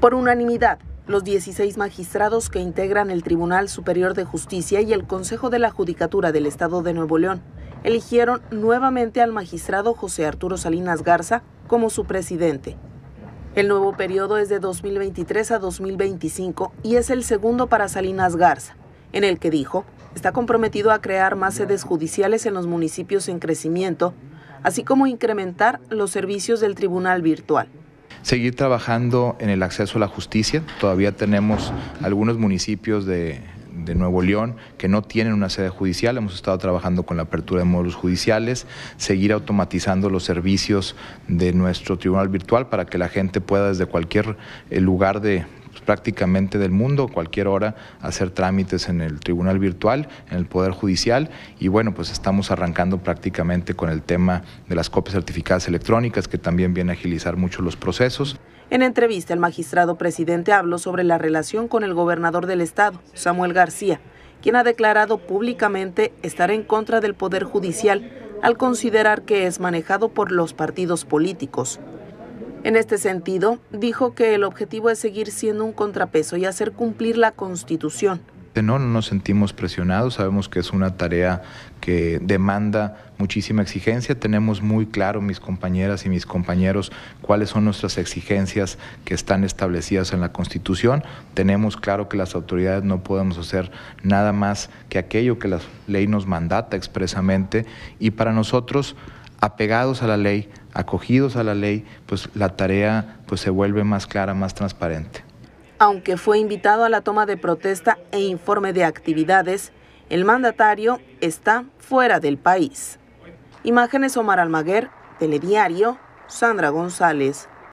Por unanimidad, los 16 magistrados que integran el Tribunal Superior de Justicia y el Consejo de la Judicatura del Estado de Nuevo León eligieron nuevamente al magistrado José Arturo Salinas Garza como su presidente. El nuevo periodo es de 2023 a 2025 y es el segundo para Salinas Garza, en el que dijo, está comprometido a crear más sedes judiciales en los municipios en crecimiento, así como incrementar los servicios del tribunal virtual. Seguir trabajando en el acceso a la justicia. Todavía tenemos algunos municipios de, Nuevo León que no tienen una sede judicial. Hemos estado trabajando con la apertura de módulos judiciales, seguir automatizando los servicios de nuestro tribunal virtual para que la gente pueda desde cualquier eh, lugar de pues, prácticamente del mundo, cualquier hora, hacer trámites en el Tribunal Virtual, en el Poder Judicial. Y bueno, pues estamos arrancando prácticamente con el tema de las copias certificadas electrónicas, que también viene a agilizar mucho los procesos. En entrevista, el magistrado presidente habló sobre la relación con el gobernador del estado, Samuel García, quien ha declarado públicamente estar en contra del Poder Judicial al considerar que es manejado por los partidos políticos. En este sentido, dijo que el objetivo es seguir siendo un contrapeso y hacer cumplir la Constitución. Este, no, no nos sentimos presionados, sabemos que es una tarea que demanda muchísima exigencia, tenemos muy claro mis compañeras y mis compañeros cuáles son nuestras exigencias que están establecidas en la Constitución, tenemos claro que las autoridades no podemos hacer nada más que aquello que la ley nos mandata expresamente y para nosotros, apegados a la ley, acogidos a la ley, pues la tarea pues se vuelve más clara, más transparente. Aunque fue invitado a la toma de protesta e informe de actividades, el mandatario está fuera del país. Imágenes Omar Almaguer, Telediario, Sandra González.